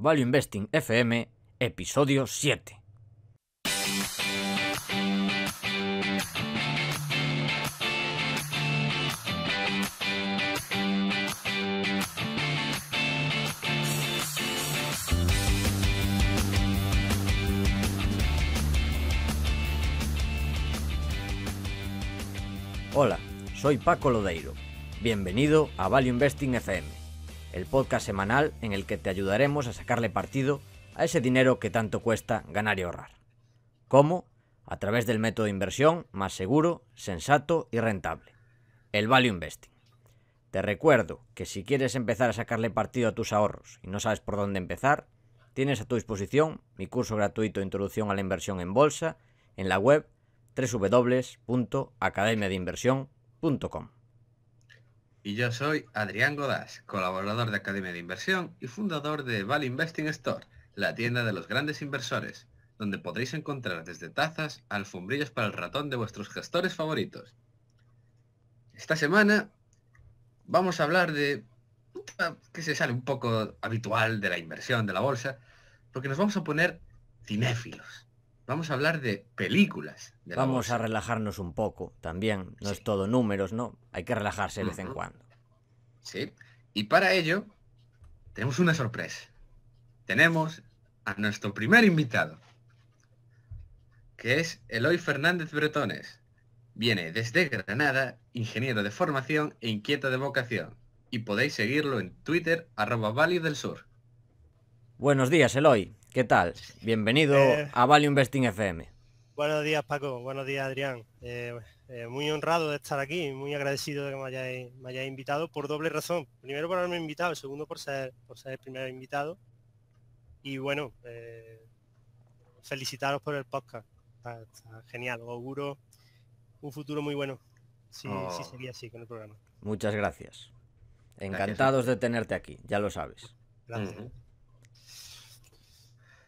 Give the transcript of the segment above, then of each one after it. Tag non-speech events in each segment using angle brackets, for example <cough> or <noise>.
Value Investing FM, episodio 7. Hola, soy Paco Lodeiro. Bienvenido a Value Investing FM el podcast semanal en el que te ayudaremos a sacarle partido a ese dinero que tanto cuesta ganar y ahorrar. ¿Cómo? A través del método de inversión más seguro, sensato y rentable, el Value Investing. Te recuerdo que si quieres empezar a sacarle partido a tus ahorros y no sabes por dónde empezar, tienes a tu disposición mi curso gratuito de Introducción a la Inversión en Bolsa en la web www.academiadeinversión.com. Y yo soy Adrián Godás, colaborador de Academia de Inversión y fundador de Val Investing Store, la tienda de los grandes inversores, donde podréis encontrar desde tazas a alfombrillas para el ratón de vuestros gestores favoritos. Esta semana vamos a hablar de que se sale un poco habitual de la inversión, de la bolsa, porque nos vamos a poner cinéfilos. Vamos a hablar de películas. vamos a relajarnos un poco también. No es todo números, ¿no? Hay que relajarse de vez en cuando. ¿sí? Y para ello tenemos una sorpresa. Tenemos a nuestro primer invitado, que es Eloy Fernández Bretones. Viene desde Granada, ingeniero de formación e inquieto de vocación. Y podéis seguirlo en Twitter, arroba del Sur. Buenos días, Eloy. ¿Qué tal? Bienvenido eh. a Value Investing FM. Buenos días, Paco. Buenos días, Adrián. Eh, eh, muy honrado de estar aquí, muy agradecido de que me hayáis, invitado por doble razón. Primero por haberme invitado, segundo por ser, ser el primer invitado. Y bueno, eh, felicitaros por el podcast. Está, genial, os auguro un futuro muy bueno. Si, oh. sería así con el programa. Muchas gracias. Encantados de tenerte aquí, ya lo sabes. Gracias.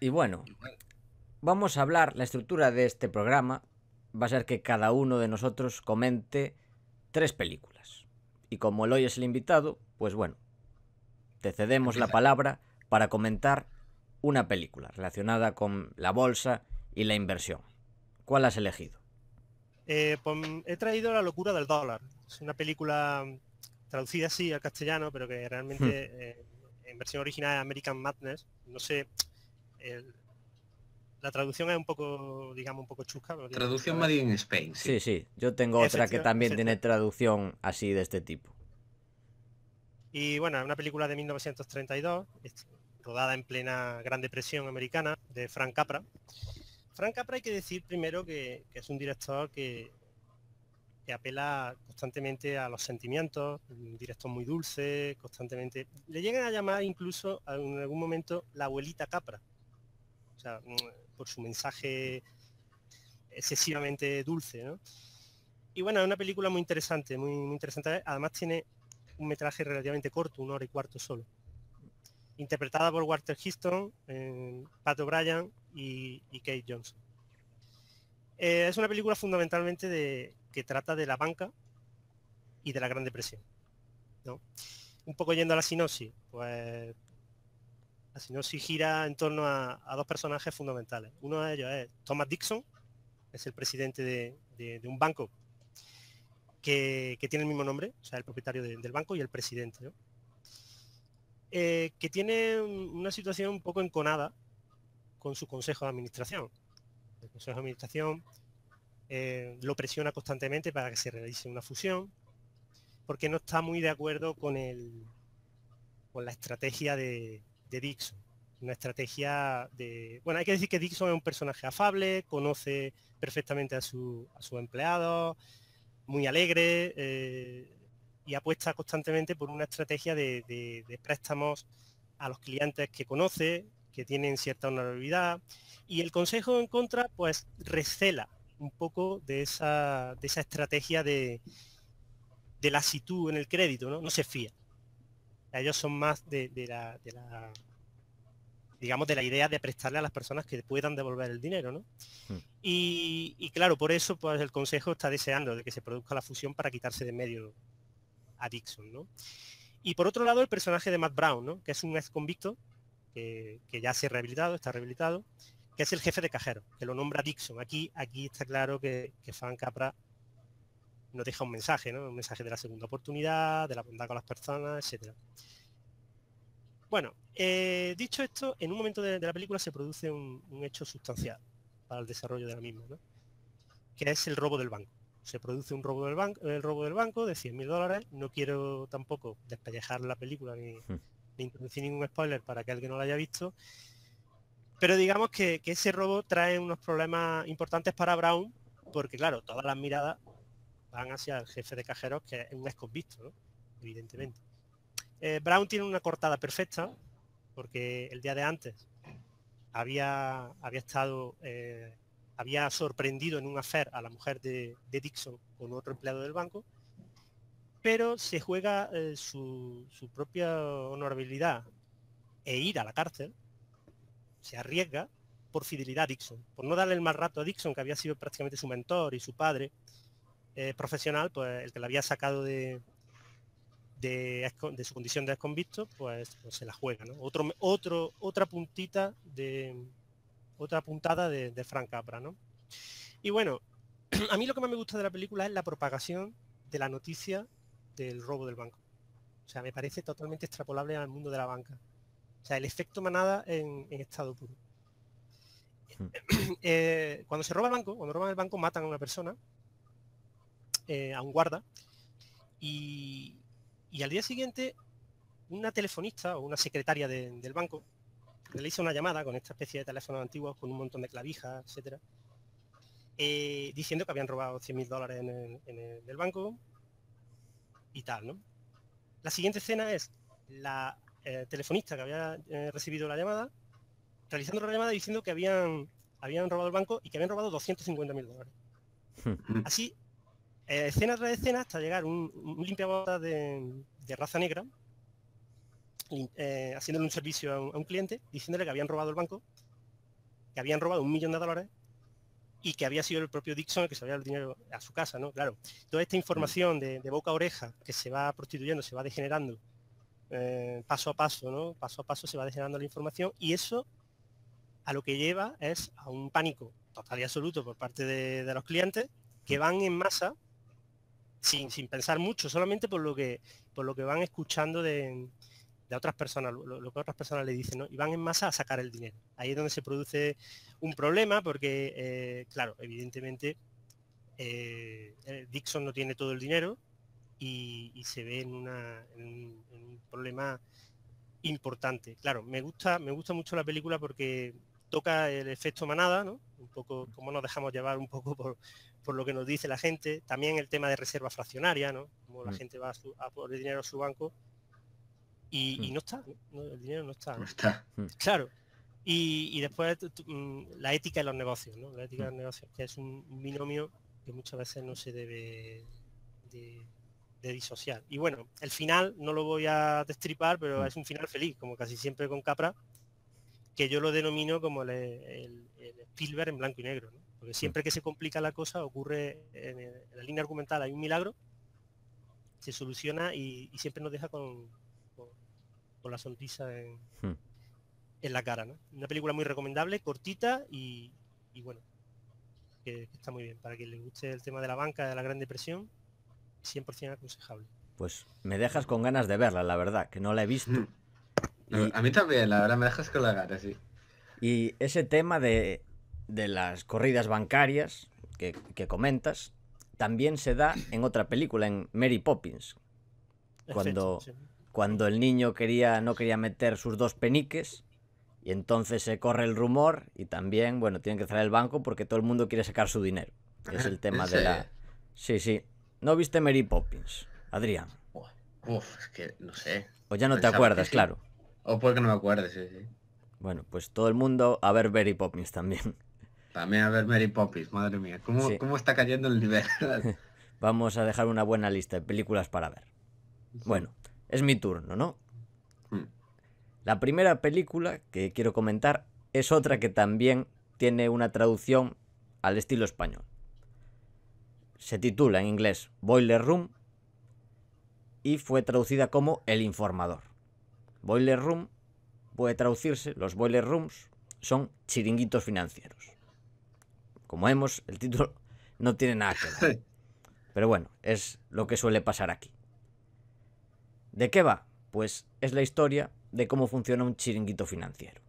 Y bueno, vamos a hablar la estructura de este programa va a ser que cada uno de nosotros comente tres películas. Y como el hoy es el invitado, pues bueno, te cedemos la palabra para comentar una película relacionada con la bolsa y la inversión. ¿Cuál has elegido? Eh, pues, he traído La locura del dólar. Es una película traducida así al castellano, pero que realmente hmm. eh, en versión original American Madness, no sé, la traducción es un poco, digamos, un poco chusca. traducción Made in Spain. Sí. sí, Yo tengo otra que también tiene traducción así de este tipo. Y bueno, una película de 1932, rodada en plena Gran Depresión americana, de Frank Capra. Frank Capra hay que decir primero que, es un director que, que, apela constantemente a los sentimientos, un director muy dulce, constantemente. Le llegan a llamar incluso en algún momento la abuelita Capra o mm, por su mensaje excesivamente dulce, Y bueno, es una película muy interesante, muy, interesante. Además tiene un metraje relativamente corto, una hora y cuarto solo. Interpretada por Walter Houston, pato eh, Pat O'Brien y, Kate Johnson. Eh, es una película fundamentalmente de, que trata de la banca y de la Gran Depresión. Un poco yendo a la sinopsis, pues no, si gira en torno a, dos personajes fundamentales. Uno de ellos es Thomas Dixon, es el presidente de, un banco que, tiene el mismo nombre, o sea, el propietario del banco y el presidente, eh, que tiene una situación un poco enconada con su consejo de administración. El consejo de administración eh, lo presiona constantemente para que se realice una fusión, porque no está muy de acuerdo con el con la estrategia de, de Dixon. Una estrategia de... Bueno, hay que decir que Dixon es un personaje afable, conoce perfectamente a, su, a sus empleados, muy alegre eh, y apuesta constantemente por una estrategia de, préstamos a los clientes que conoce, que tienen cierta honorabilidad. Y el Consejo en contra, pues recela un poco de esa, de esa estrategia de, de actitud en el crédito, ¿no? No se fía ellos son más de, la, digamos, de la idea de prestarle a las personas que puedan devolver el dinero, hmm. Y, claro, por eso pues, el Consejo está deseando de que se produzca la fusión para quitarse de medio a Dixon, Y por otro lado, el personaje de Matt Brown, Que es un ex convicto que, ya se ha rehabilitado, está rehabilitado, que es el jefe de cajero, que lo nombra Dixon. Aquí, aquí está claro que, que Fan Capra nos deja un mensaje, ¿no? Un mensaje de la segunda oportunidad, de la bondad con las personas, etcétera. Bueno, eh, dicho esto, en un momento de, la película se produce un, hecho sustancial para el desarrollo de la misma, ¿no? que es el robo del banco. Se produce un robo del banco, el robo del banco de 100.000 dólares. No quiero tampoco despellejar la película ni, hmm. introducir ningún spoiler para que que no la haya visto. Pero digamos que ese robo trae unos problemas importantes para Brown, porque claro, todas las miradas van hacia el jefe de cajeros, que es un ex evidentemente. Eh, Brown tiene una cortada perfecta, porque el día de antes había, había estado, eh, había sorprendido en un afer a la mujer de, Dixon con otro empleado del banco, pero se juega eh, su, su propia honorabilidad e ir a la cárcel, se arriesga por fidelidad a Dixon, por no darle el mal rato a Dixon, que había sido prácticamente su mentor y su padre, eh, profesional, pues el que la había sacado de, de, su condición de desconvicto pues, pues, se la juega, ¿no? Otro, otro, otra puntita de otra puntada de, Frank Capra, ¿no? Y bueno, <clears throat> a mí lo que más me gusta de la película es la propagación de la noticia del robo del banco. O sea, me parece totalmente extrapolable al mundo de la banca. O sea, el efecto manada en, estado puro. Hmm. <clears throat> Eh, cuando se roba el banco, cuando roban el banco matan a una persona eh, a un guarda. Y, al día siguiente, una telefonista o una secretaria del banco le hizo una llamada con esta especie de teléfonos antiguos con un montón de clavijas, etcétera, eh, diciendo que habían robado 100.000 dólares en el, del banco y tal, ¿no? La siguiente escena es la eh, telefonista que había recibido la llamada, realizando la llamada diciendo que habían, habían robado el banco y que habían robado 250.000 dólares. Hmm. Así, eh, escena tras escena hasta llegar un, limpiabotas de, raza negra eh, haciéndole un servicio a un, cliente diciéndole que habían robado el banco que habían robado un millón de dólares y que había sido el propio Dixon el que se había el dinero a su casa, ¿no? Claro, toda esta información de, boca a oreja que se va prostituyendo, se va degenerando eh, paso a paso, ¿no? Paso a paso se va degenerando la información y eso a lo que lleva es a un pánico total y absoluto por parte de, de los clientes que van en masa sin, pensar mucho, solamente por lo que, por lo que van escuchando de, otras personas, lo, que otras personas le dicen, ¿no? Y van en masa a sacar el dinero. Ahí es donde se produce un problema porque, eh, claro, evidentemente eh, eh, Dixon no tiene todo el dinero y, se ve en, una, un, problema importante. Claro, me gusta, me gusta mucho la película porque toca el efecto manada, ¿no? poco, cómo nos dejamos llevar un poco por, lo que nos dice la gente. También el tema de reserva fraccionaria, ¿no? Como la mm. gente va a, poner dinero a su banco y, mm. no está, el dinero no está. Mm. Claro. Y, después la ética de los negocios, ¿no? La ética de los negocios, que es un binomio que muchas veces no se debe de disociar. Y bueno, el final no lo voy a destripar, pero es un final feliz, como casi siempre con Capra, que yo lo denomino como el, el, Spielberg en blanco y negro, porque mm. siempre que se complica la cosa ocurre en, la línea argumental hay un milagro, se soluciona y, siempre nos deja con, con, la sonrisa en, hmm. la cara. Una película muy recomendable, cortita y, bueno, que, está muy bien. Para quien le guste el tema de la banca, de la Gran Depresión, 100% aconsejable. Pues me dejas con ganas de verla, la verdad, que no la he visto. Hmm a mí también, la verdad, me dejas con así. sí. Y ese tema de, las corridas bancarias que, comentas también se da en otra película, en Mary Poppins. Cuando, cuando el niño quería, no quería meter sus dos peniques y entonces se corre el rumor y también, bueno, tienen que cerrar el banco porque todo el mundo quiere sacar su dinero. Es el ah, tema de la... Sí, sí. ¿No viste Mary Poppins, Adrián? Uf, es que no sé. O ya no te acuerdas, claro. O puede que no me acuerde, sí, sí. Bueno, pues todo el mundo a ver Mary Poppins también. También a ver Mary Poppins, madre mía. ¿Cómo, está cayendo el nivel? <laughs> Vamos a dejar una buena lista de películas para ver. Bueno, es mi turno, ¿no? Mm. La primera película que quiero comentar es otra que también tiene una traducción al estilo español. Se titula en inglés Boiler Room y fue traducida como El Informador. Boiler room puede traducirse, los boiler rooms son chiringuitos financieros. Como vemos, el título <laughs> no tiene nada que ver. <laughs> Pero bueno, es lo que suele pasar aquí. ¿De qué va? Pues es la historia de cómo funciona un chiringuito financiero.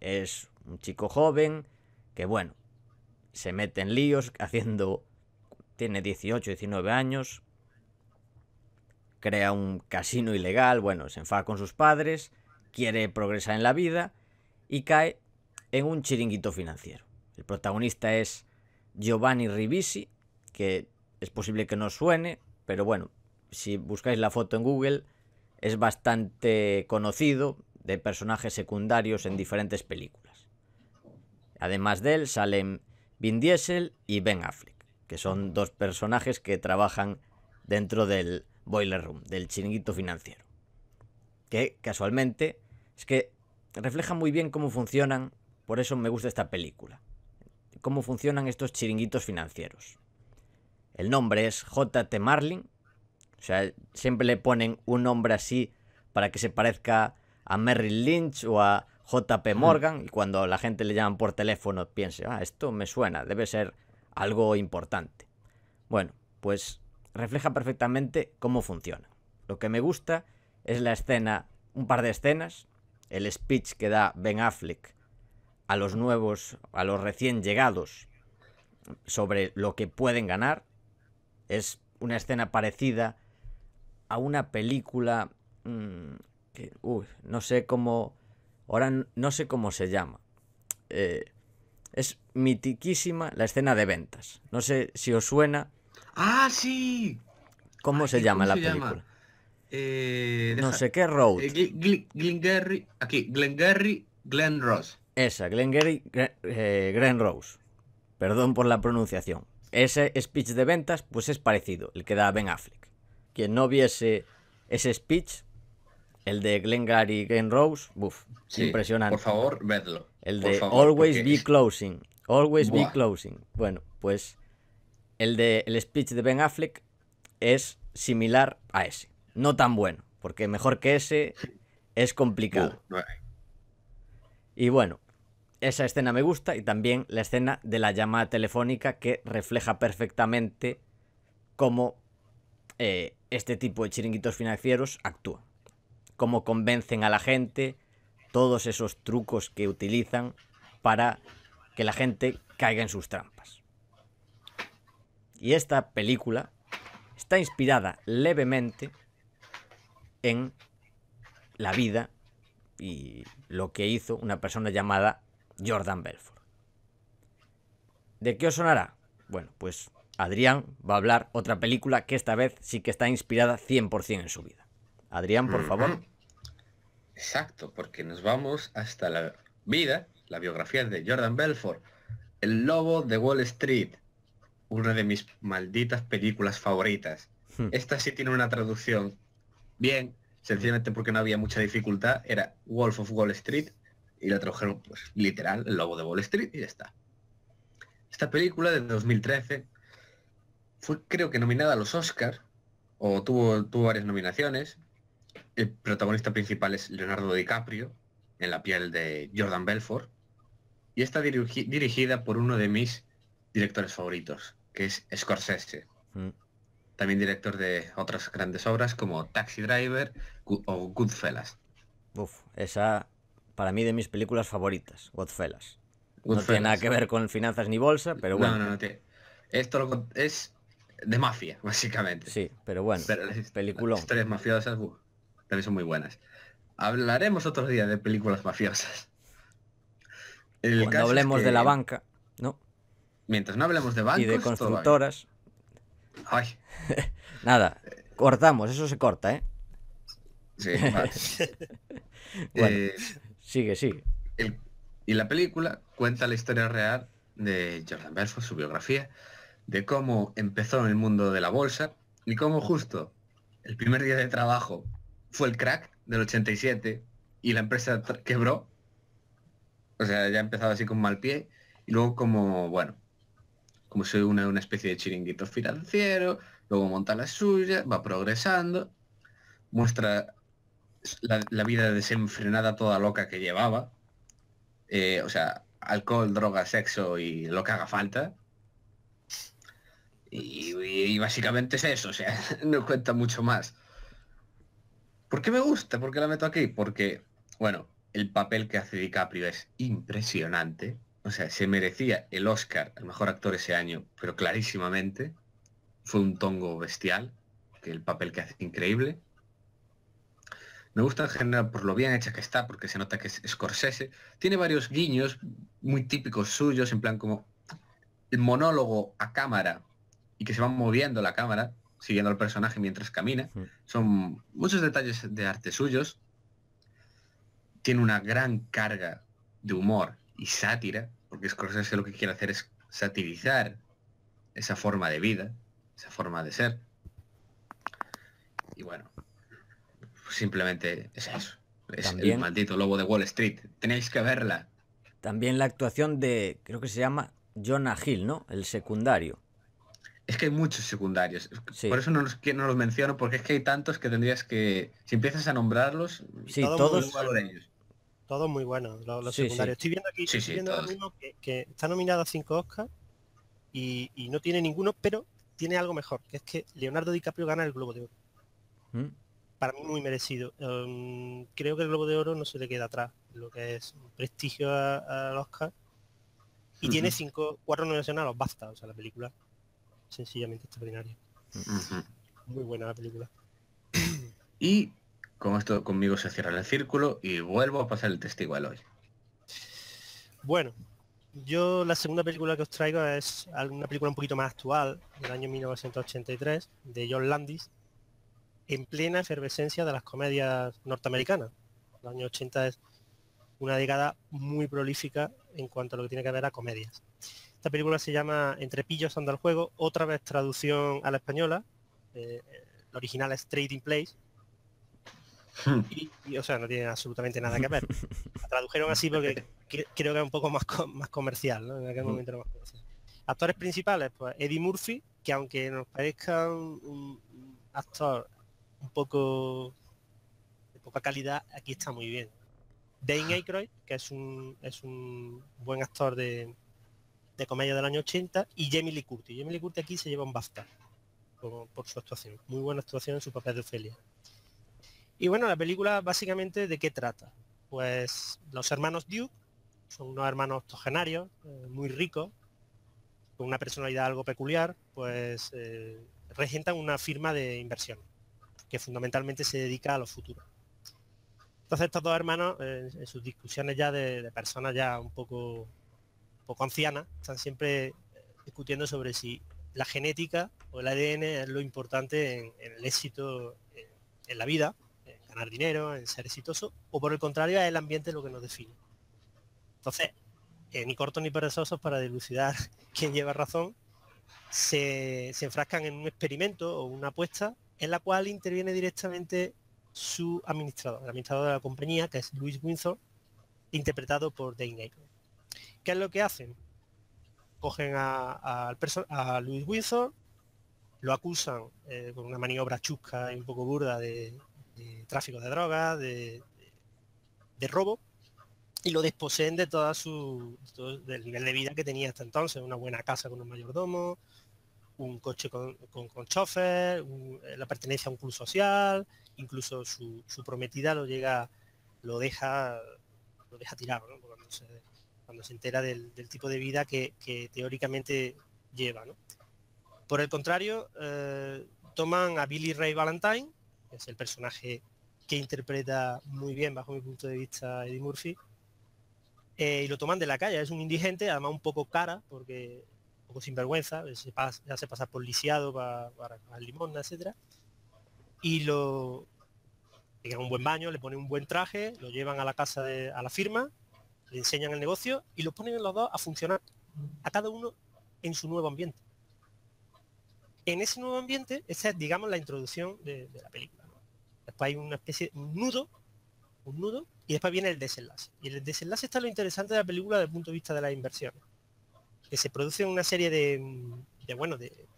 Es un chico joven que, bueno, se mete en líos <laughs> haciendo... Tiene 18, 19 años, crea un casino ilegal, bueno, se enfada con sus padres, quiere progresar en la vida y cae en un chiringuito financiero. El protagonista es Giovanni Ribisi, que es posible que no suene, pero bueno, si buscáis la foto en Google, es bastante conocido de personajes secundarios en diferentes películas. Además de él salen Vin Diesel y Ben Affleck, que son dos personajes que trabajan dentro del Boiler Room, del chiringuito financiero. Que casualmente es que refleja muy bien cómo funcionan, por eso me gusta esta película, cómo funcionan estos chiringuitos financieros. El nombre es JT Marlin, o sea, siempre le ponen un nombre así para que se parezca a Merrill Lynch o a JP Morgan, y cuando la gente le llaman por teléfono piense, ah, esto me suena, debe ser algo importante. Bueno, pues refleja perfectamente cómo funciona. Lo que me gusta es la escena, un par de escenas, el speech que da Ben Affleck a los nuevos, a los recién llegados, sobre lo que pueden ganar. Es una escena parecida a una película mm, que, uy, no sé cómo, ahora no sé cómo se llama. Eh, es mitiquísima la escena de ventas. No sé si os suena, ¡Ah, sí! ¿Cómo se llama la película? Eh, no sé qué road. Eh, Glengarry, aquí, Glengarry, Glen Rose. Esa, Glengarry, eh, Glen, Rose. Perdón por la pronunciación. Ese speech de ventas, pues es parecido, el que da Ben Affleck. Quien no viese ese speech, el de Glengarry, Glen Rose, buf, impresionante. Por favor, vedlo. El de Always Be Closing. Always Be Closing. Bueno, pues el, de, el speech de Ben Affleck es similar a ese. No tan bueno, porque mejor que ese es complicado. y bueno, esa escena me gusta y también la escena de la llamada telefónica que refleja perfectamente cómo eh, este tipo de chiringuitos financieros actúan. Cómo convencen a la gente, todos esos trucos que utilizan para que la gente caiga en sus trampas. Y esta película está inspirada levemente en la vida y lo que hizo una persona llamada Jordan Belfort. ¿De qué os sonará? Bueno, pues Adrián va a hablar otra película que esta vez sí que está inspirada 100% en su vida. Adrián, por favor. Exacto, porque nos vamos hasta la vida, la biografía de Jordan Belfort, el lobo de Wall Street, una de mis malditas películas favoritas. Hmm. Esta sí tiene una traducción bien, sencillamente porque no había mucha dificultad, era Wolf of Wall Street y la tradujeron pues literal, el lobo de Wall Street y ya está. Esta película de 2013 fue creo que nominada a los Oscars o tuvo, varias nominaciones. El protagonista principal es Leonardo DiCaprio, en la piel de Jordan Belfort, y está dirigida por uno de mis directores favoritos, que es Scorsese. Mm. También director de otras grandes obras como Taxi Driver o Goodfellas. Uf, esa para mí de mis películas favoritas, Goodfellas. No tiene nada que ver con finanzas ni bolsa, pero bueno. Esto es de mafia, <laughs> básicamente. Sí, pero bueno, pero las, historias mafiosas también son muy buenas. Hablaremos otro día de películas mafiosas. El Cuando hablemos de la banca. Mientras no hablemos de bancos. Y de constructoras. <laughs> Nada, cortamos, eso se corta, ¿eh? Sí, vale. <laughs> Eh, sigue, sigue. y la película cuenta la historia real de Jordan Belfort, su biografía, de cómo empezó en el mundo de la bolsa y cómo justo el primer día de trabajo fue el crack del 87 y la empresa quebró. O sea, ya empezaba así con mal pie y luego como, bueno, como si una, una especie de chiringuito financiero, luego monta la suya, va progresando, muestra la, vida desenfrenada toda loca que llevaba, eh, o sea, alcohol, droga, sexo y lo que haga falta. Y, y básicamente es eso, o sea, <laughs> no cuenta mucho más. ¿Por qué me gusta? ¿Por qué la meto aquí? Porque, bueno, el papel que hace DiCaprio es impresionante o sea, se merecía el Oscar al mejor actor ese año, pero clarísimamente fue un tongo bestial, que el papel que hace increíble. Me gusta en general por lo bien hecha que está, porque se nota que es Scorsese. Tiene varios guiños muy típicos suyos, en plan como el monólogo a cámara y que se va moviendo la cámara, siguiendo al personaje mientras camina. Son muchos detalles de arte suyos. Tiene una gran carga de humor y sátira, porque Scorsese lo que quiere hacer es satirizar esa forma de vida, esa forma de ser. Y bueno, simplemente es eso. Es el maldito lobo de Wall Street. Tenéis que verla. También la actuación de, creo que se llama Jonah Hill, ¿no? El secundario. Es que hay muchos secundarios. Por eso no los, no los menciono, porque es que hay tantos que tendrías que. Si empiezas a nombrarlos, sí, todos, valor de ellos. Todos muy buenos, los, secundarios. Estoy viendo aquí, estoy viendo que, está nominado a cinco Oscars y, no tiene ninguno, pero tiene algo mejor, que es que Leonardo DiCaprio gana el Globo de Oro. Mm. Para mí muy merecido. Em, creo que el Globo de Oro no se le queda atrás, lo que es un prestigio al Oscar. Y tiene cinco, cuatro nominaciones a los basta o sea, la película sencillamente extraordinaria. Muy buena la película. Y con esto conmigo se cierra el círculo y vuelvo a pasar el testigo al hoy. Bueno, yo la segunda película que os traigo es una película un poquito más actual, del año 1983, de John Landis, en plena efervescencia de las comedias norteamericanas. Los años 80 es una década muy prolífica en cuanto a lo que tiene que ver a comedias. Esta película se llama Entre pillos anda el juego, otra vez traducción a la española, eh, eh, la original es Trading Place, <laughs> Y, o sea, no tiene absolutamente nada que ver. tradujeron así porque <laughs> creo que es un poco más, más comercial, En aquel momento más Actores principales, pues Eddie Murphy, que aunque nos parezca un, actor un poco de poca calidad, aquí está muy bien. Dane Aykroyd, que es un, es un buen actor de, de comedia del año 80, y Jamie Lee Curtis. Jamie Lee Curtis aquí se lleva un BAFTA por, por su actuación. Muy buena actuación en su papel de Ofelia. Y bueno, la película básicamente de qué trata. Pues los hermanos Duke son unos hermanos octogenarios, eh, muy ricos, con una personalidad algo peculiar, pues eh, regentan una firma de inversión que fundamentalmente se dedica a los futuros. Entonces estos dos hermanos, eh, en sus discusiones ya de, personas ya un poco, poco ancianas, están siempre discutiendo sobre si la genética o el ADN es lo importante en, el éxito en la vida ganar dinero, en ser exitoso, o por el contrario es el ambiente lo que nos define. Entonces, ni cortos ni perezosos para dilucidar <laughs> quién lleva razón, se, enfrascan en un experimento o una apuesta en la cual interviene directamente su administrador, el administrador de la compañía, que es Luis Windsor, interpretado por Dane Napier. ¿Qué es lo que hacen? Cogen a, a Luis Windsor, lo acusan eh, con una maniobra chusca y un poco burda de, de tráfico de drogas, de, robo, y lo desposeen de toda su del nivel de vida que tenía hasta entonces, una buena casa con un mayordomo, un coche con, con, chofer, eh, la pertenencia a un club social, incluso su, prometida lo llega, lo deja, lo deja tirado, cuando, se, entera del, tipo de vida que, teóricamente lleva. Por el contrario, eh, toman a Billy Ray Valentine, es el personaje que interpreta muy bien, bajo mi punto de vista, Eddie Murphy. Eh, y lo toman de la calle, es un indigente, además un poco cara, porque un poco sinvergüenza, se pasa, hace pasar por lisiado para, para, limón, etcétera. Y lo le dan un buen baño, le ponen un buen traje, lo llevan a la casa de, a la firma, le enseñan el negocio y lo ponen los dos a funcionar, a cada uno en su nuevo ambiente. En ese nuevo ambiente, esa es, digamos, la introducción de la película. Después hay una especie, un nudo, un nudo, y después viene el desenlace. Y el desenlace está lo interesante de la película desde el punto de vista de la inversión, Que se produce una serie de, bueno, de,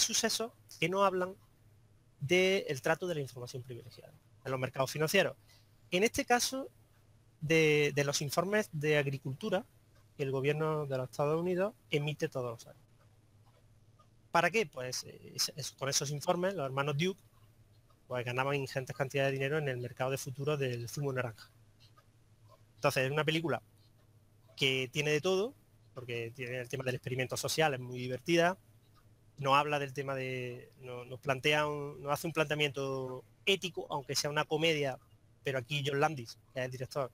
sucesos que no hablan del trato de la información privilegiada en los mercados financieros. En este caso, de, los informes de agricultura que el gobierno de los Estados Unidos emite todos los años. ¿Para qué? Pues eh, con esos informes, los hermanos Duke pues ganaban ingentes cantidades de dinero en el mercado de futuros del zumo naranja. Entonces es una película que tiene de todo, porque tiene el tema del experimento social, es muy divertida, no habla del tema de, nos, plantea, un, hace un planteamiento ético, aunque sea una comedia, pero aquí John Landis, que es el director,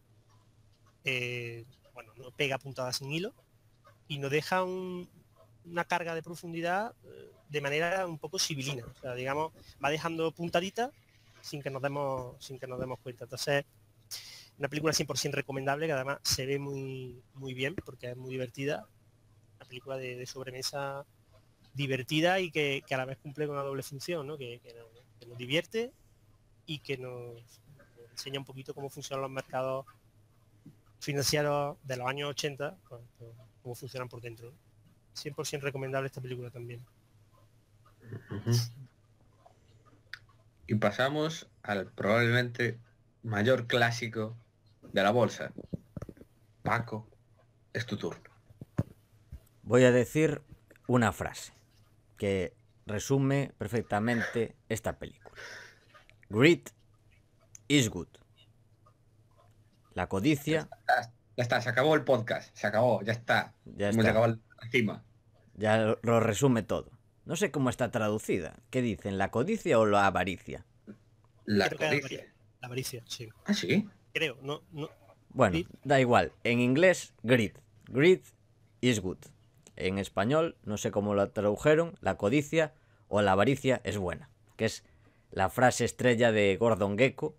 eh, bueno, no pega puntadas sin hilo y nos deja un, una carga de profundidad eh, de manera un poco civilina. O sea, digamos, va dejando puntadita sin que nos demos, sin que nos demos cuenta. Entonces, una película 100% recomendable que además se ve muy, muy bien porque es muy divertida. Una película de, sobremesa divertida y que, a la vez cumple con una doble función, que, nos, divierte y que nos enseña un poquito cómo funcionan los mercados financieros de los años 80, pues, pues, cómo funcionan por dentro. 100% recomendable esta película también. Y pasamos al probablemente mayor clásico de la bolsa. Paco, es tu turno. Voy a decir una frase que resume perfectamente esta película. Greed is good. La codicia. Ya está, se acabó el podcast, se acabó, ya está. Ya está encima. Ya lo, resume todo. No sé cómo está traducida. ¿Qué dicen? ¿La codicia o la avaricia? La codicia. La avaricia, sí. Ah, sí. Creo, no. Bueno, da igual. En inglés, greed. Greed is good. En español, no sé cómo la tradujeron, la codicia o la avaricia es buena. Que es la frase estrella de Gordon Gecko,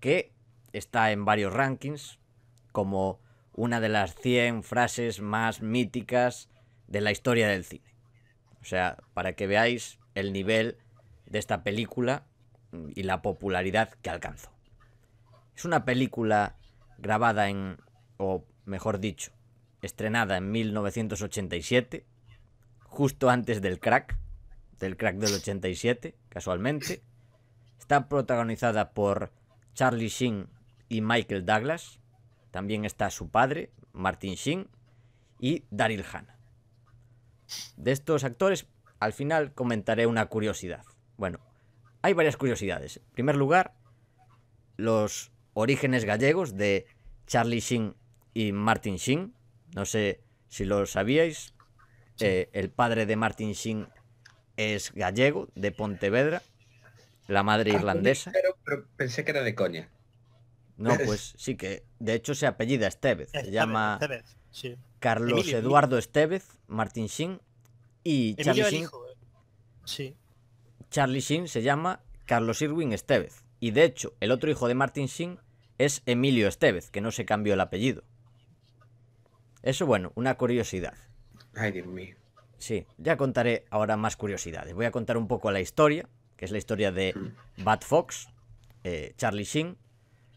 que está en varios rankings como una de las 100 frases más míticas de la historia del cine. O sea, para que veáis el nivel de esta película mm, y la popularidad que alcanzó. Es una película grabada en, o mejor dicho, estrenada en 1987, justo antes del crack, del crack del 87, casualmente. Está protagonizada por Charlie Sheen y Michael Douglas. También está su padre, Martin Sheen, y Daryl Hannah de estos actores, al final comentaré una curiosidad. Bueno, hay varias curiosidades. En primer lugar, los orígenes gallegos de Charlie Sheen y Martin Sheen. No sé si lo sabíais. Eh, el padre de Martin Sheen es gallego, de Pontevedra. La madre ah, irlandesa. Pero, pensé que era de coña. No, <laughs> pues sí que. De hecho, se apellida Estevez. Estevez se llama. Estevez, sí. Carlos Eduardo estévez Estevez, Martín Shin y Charlie Shin. Eh. Sí. Charlie Shin se llama Carlos Irwin Estevez. Y de hecho, el otro hijo de Martin Shin es Emilio Estevez, que no se cambió el apellido. Eso, bueno, una curiosidad. Ay, Dios mío. Sí, ya contaré ahora más curiosidades. Voy a contar un poco la historia, que es la historia de mm. Bad Fox, eh, Charlie Sheen,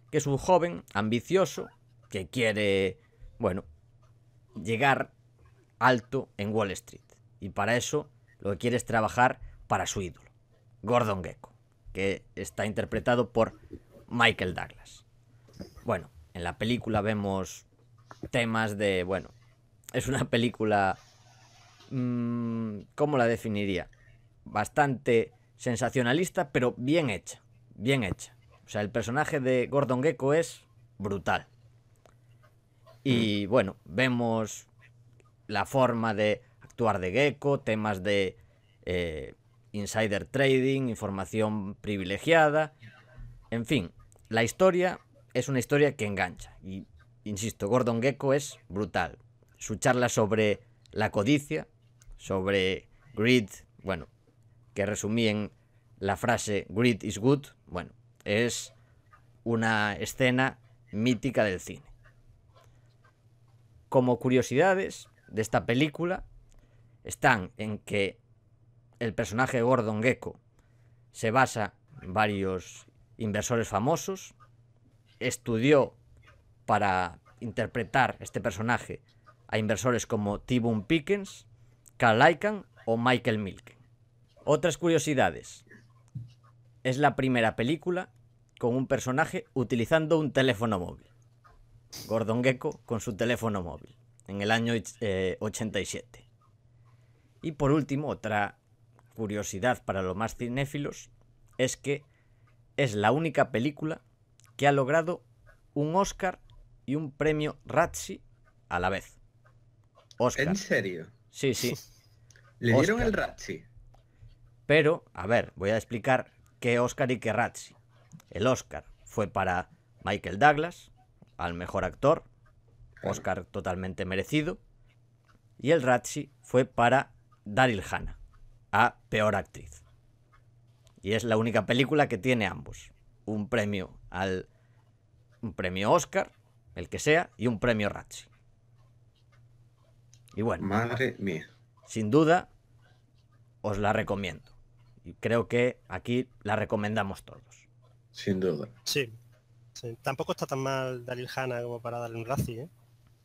que es un joven ambicioso que quiere, bueno, llegar alto en Wall Street. Y para eso lo que quiere es trabajar para su ídolo, Gordon Gecko, que está interpretado por Michael Douglas. Bueno, en la película vemos temas de, bueno, es una película, mmm, ¿cómo la definiría? Bastante sensacionalista, pero bien hecha, bien hecha. O sea, el personaje de Gordon Gecko es brutal. Mm. Y bueno, vemos la forma de actuar de Gecko, temas de eh, insider trading, información privilegiada. En fin, la historia es una historia que engancha. Y insisto, Gordon Gecko es brutal. Su charla sobre la codicia, sobre greed, bueno, que resumí en la frase greed is good, bueno, es una escena mítica del cine como curiosidades de esta película están en que el personaje de Gordon Gecko se basa en varios inversores famosos, estudió para interpretar este personaje a inversores como T. Boone Pickens, Carl Icahn o Michael Milken. Otras curiosidades. Es la primera película con un personaje utilizando un teléfono móvil. Gordon Gecko, con su teléfono móvil, en el año 87. Eh, y por último, otra curiosidad para los más cinéfilos es que es la única película que ha logrado un Oscar y un premio Razzie a la vez. ¿En serio? Sí, sí. <laughs> Le dieron el Razzie. Pero, a ver, voy a explicar qué Oscar y qué Razzie. El Oscar fue para Michael Douglas, al mejor actor, Oscar totalmente merecido, y el Razzie fue para Daryl Hannah, a peor actriz. Y es la única película que tiene ambos, un premio al un premio Oscar, el que sea, y un premio Razzie. Y bueno, madre mía. Sin duda os la recomiendo. Y creo que aquí la recomendamos todos. Sin duda. Sí. Tampoco está tan mal Dalil Hanna como para darle un Razi, ¿eh?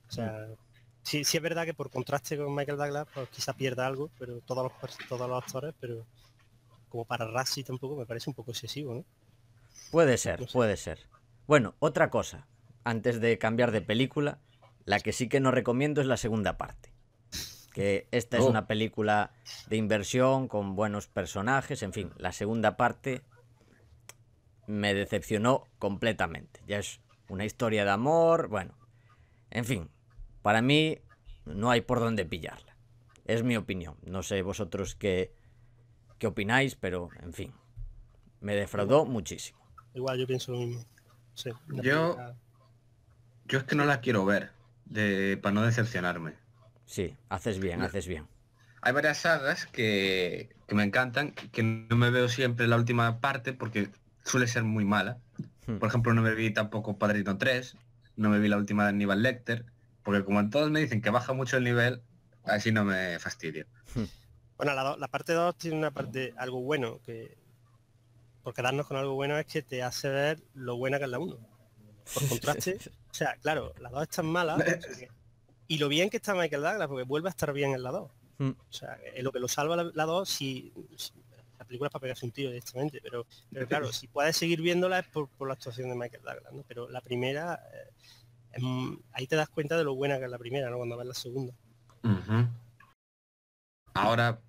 O sea, mm. sí. Sí, es verdad que por contraste con Michael Douglas, pues quizá pierda algo, pero todos los, todos los actores, pero como para Razi tampoco me parece un poco excesivo, ¿no? Puede ser, puede ser. Bueno, otra cosa, antes de cambiar de película, la que sí que no recomiendo es la segunda parte. Que esta es oh. una película de inversión con buenos personajes, en fin, la segunda parte me decepcionó completamente. Ya es una historia de amor, bueno. En fin, para mí no hay por dónde pillarla. Es mi opinión. No sé vosotros qué, opináis, pero en fin. Me defraudó muchísimo. Igual yo pienso lo mismo. yo, yo es que no la quiero ver, de, para no decepcionarme. Sí, haces bien, haces bien. Hay varias sagas que, que me encantan, que no me veo siempre la última parte porque suele ser muy mala. Hmm. Por ejemplo, no me vi tampoco Padrino 3, no me vi la última de nivel Lecter, porque como todos me dicen que baja mucho el nivel, así no me fastidio. Hmm. Bueno, la, parte 2 tiene una parte, algo bueno, que por quedarnos con algo bueno es que te hace ver lo buena que es la 1. Por <laughs> contraste, o sea, claro, la 2 están malas. mala <laughs> y lo bien que está Michael Douglas, porque vuelve a estar bien en la 2. Hmm. O sea, es lo que lo salva la, 2, si, la película es para pegarse un tiro directamente, pero, claro, si puedes seguir viéndola es por, la actuación de Michael Douglas, ¿no? Pero la primera, eh, ahí te das cuenta de lo buena que es la primera, ¿no? Cuando ves la segunda. Ahora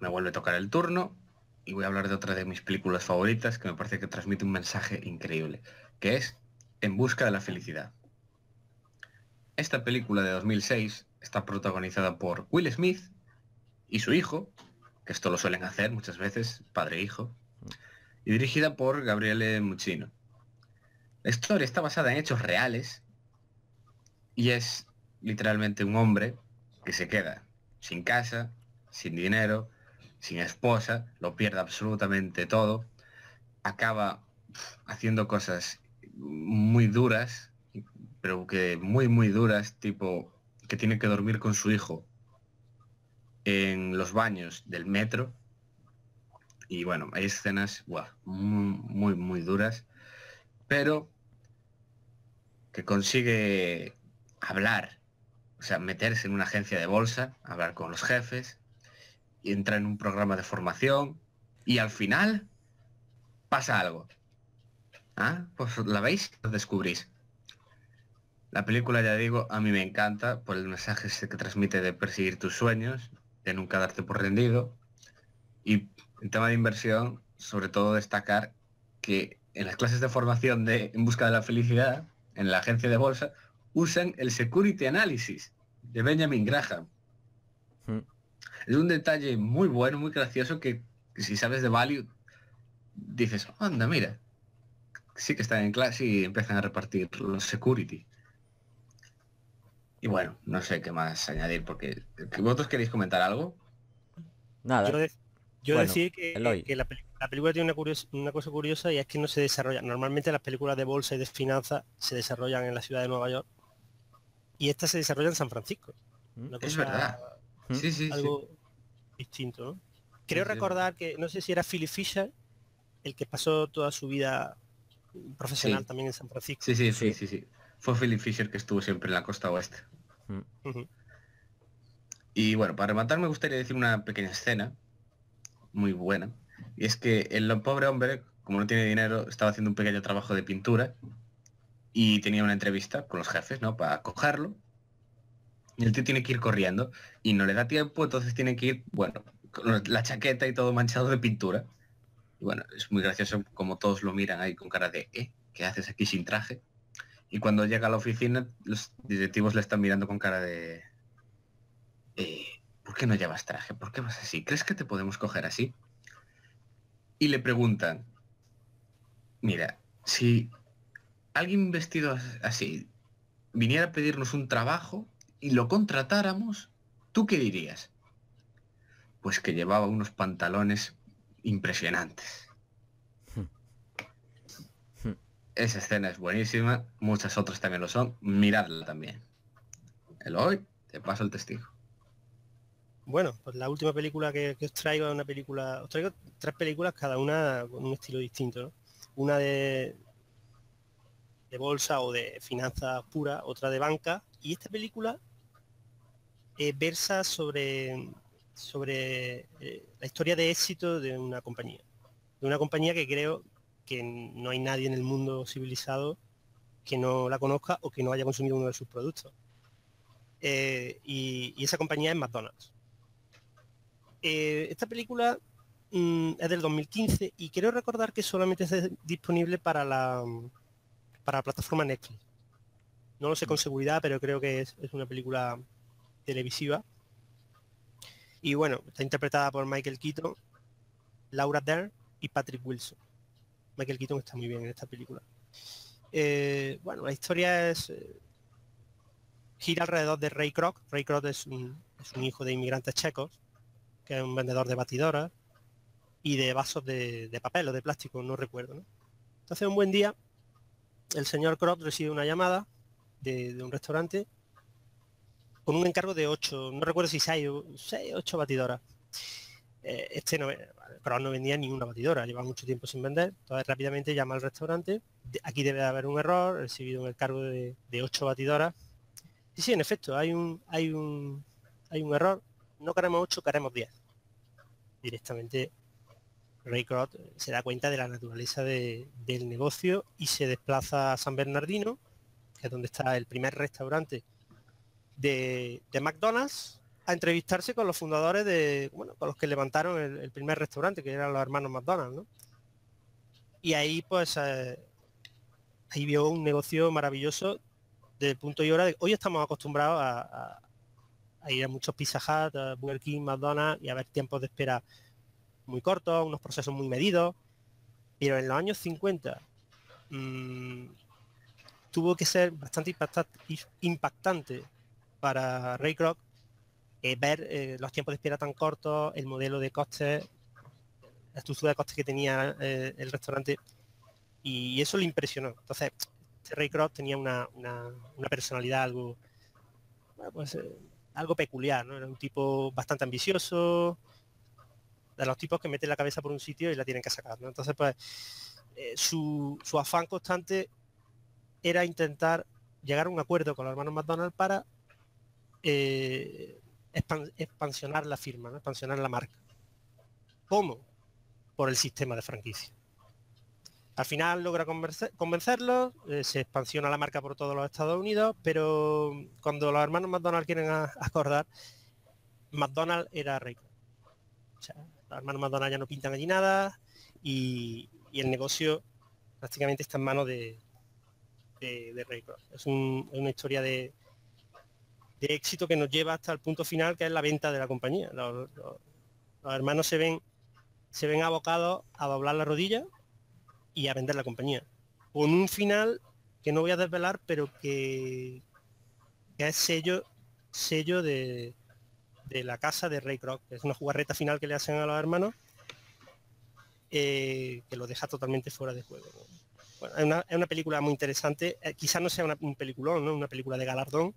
me vuelve a tocar el turno y voy a hablar de otra de mis películas favoritas que me parece que transmite un mensaje increíble, que es En busca de la felicidad. Esta película de 2006 está protagonizada por Will Smith y su hijo, que esto lo suelen hacer muchas veces, padre e hijo, y dirigida por Gabriele Muccino. La historia está basada en hechos reales y es literalmente un hombre que se queda sin casa, sin dinero, sin esposa, lo pierde absolutamente todo, acaba haciendo cosas muy duras, pero que muy muy duras, tipo que tiene que dormir con su hijo en los baños del metro. Y bueno, hay escenas muy, muy, duras, pero que consigue hablar, o sea, meterse en una agencia de bolsa, hablar con los jefes, y entra en un programa de formación y al final pasa algo. Ah, pues la veis, lo descubrís. La película, ya digo, a mí me encanta por el mensaje que transmite de perseguir tus sueños, de nunca darte por rendido. Y en tema de inversión, sobre todo destacar que en las clases de formación de En Busca de la Felicidad, en la agencia de bolsa, usan el Security Analysis de Benjamin Graham. Hmm. Es un detalle muy bueno, muy gracioso, que, que si sabes de value, dices, anda, mira, sí que están en clase y empiezan a repartir los security. Y bueno, no sé qué más añadir porque eh, vosotros queréis comentar algo. Nada. Yo, decía decir que, la, película tiene una, cosa curiosa y es que no se desarrolla. Normalmente las películas de bolsa y de finanzas se desarrollan en la ciudad de Nueva York y esta se desarrolla en San Francisco. Mm. es verdad. Mm. Sí, sí, algo distinto. Creo recordar que no sé si era Philly Fisher el que pasó toda su vida profesional también en San Francisco. Sí, sí, sí, sí, sí fue Philip Fisher que estuvo siempre en la costa oeste. Mm. Y bueno, para rematar me gustaría decir una pequeña escena, muy buena, y es que el pobre hombre, como no tiene dinero, estaba haciendo un pequeño trabajo de pintura y tenía una entrevista con los jefes, ¿no? Para cogerlo. Y el tío tiene que ir corriendo y no le da tiempo, entonces tiene que ir, bueno, con la chaqueta y todo manchado de pintura. Y bueno, es muy gracioso como todos lo miran ahí con cara de, ¿eh? ¿Qué haces aquí sin traje? Y cuando llega a la oficina, los directivos le están mirando con cara de... Eh, ¿Por qué no llevas traje? ¿Por qué vas así? ¿Crees que te podemos coger así? Y le preguntan, mira, si alguien vestido así viniera a pedirnos un trabajo y lo contratáramos, ¿tú qué dirías? Pues que llevaba unos pantalones impresionantes Esa escena es buenísima, muchas otras también lo son, miradla también. El hoy te paso el testigo. Bueno, pues la última película que, os traigo es una película, os traigo tres películas, cada una con un estilo distinto, Una de, de bolsa o de finanzas pura otra de banca, y esta película eh, versa sobre, sobre eh, la historia de éxito de una compañía, de una compañía que creo que no hay nadie en el mundo civilizado que no la conozca o que no haya consumido uno de sus productos. Eh, y, esa compañía es McDonald's. Eh, esta película mm, es del 2015 y quiero recordar que solamente es disponible para la, para plataforma Netflix. No lo sé con seguridad, pero creo que es, es una película televisiva. Y bueno, está interpretada por Michael Keaton, Laura Dern y Patrick Wilson. Michael Keaton está muy bien en esta película. Eh, bueno, la historia es eh, gira alrededor de Ray Kroc. Ray Kroc es un, hijo de inmigrantes checos, que es un vendedor de batidoras y de vasos de, papel o de plástico, no recuerdo. Entonces un buen día el señor Kroc recibe una llamada de, un restaurante con un encargo de ocho, no recuerdo si seis, o 8 batidoras. Eh, este no, eh, no vendía ni batidora, lleva mucho tiempo sin vender, entonces rápidamente llama al restaurante, aquí debe haber un error, he recibido en el de, de ocho batidoras. Y sí, en efecto, hay un, hay un, hay un error, no queremos ocho queremos 10. Directamente Ray eh, se da cuenta de la naturaleza del negocio y se desplaza a San Bernardino, que es donde está el primer restaurante de McDonald's, a entrevistarse con los fundadores de, bueno, con los que levantaron el, primer restaurante, que eran los hermanos McDonald's, ¿no? Y ahí pues eh, ahí vio un negocio maravilloso del punto y hora de hoy estamos acostumbrados a, ir a muchos Pizza Hut, a Burger King, McDonald's y a ver tiempos de espera muy cortos, unos procesos muy medidos, pero en los años 50 mm, tuvo que ser bastante impactante para Ray Kroc eh, ver eh, los tiempos de espera tan cortos, el modelo de costes, la estructura de costes que tenía eh, el restaurante, y eso le impresionó. Entonces, Terry este Cross tenía una, personalidad algo, pues, algo peculiar, ¿no? Era un tipo bastante ambicioso, de los tipos que meten la cabeza por un sitio y la tienen que sacar, Entonces, pues, su, afán constante era intentar llegar a un acuerdo con los hermanos McDonald's para expansionar la firma, expansionar la marca. ¿Cómo? Por el sistema de franquicia. Al final logra convencerlos, eh, se expansiona la marca por todos los Estados Unidos, pero cuando los hermanos McDonald quieren acordar, McDonald era rico. O los hermanos McDonald ya no pintan allí nada y, el negocio prácticamente está en manos de, de, Es una historia de, de éxito que nos lleva hasta el punto final, que es la venta de la compañía. Los, hermanos se ven, se ven abocados a doblar la rodilla y a vender la compañía. Con un final que no voy a desvelar, pero que, es sello, sello de, de, la casa de Ray que Es una jugarreta final que le hacen a los hermanos eh, que lo deja totalmente fuera de juego. es, una, película muy interesante. Eh, quizás no sea un peliculón, ¿no? una película de galardón,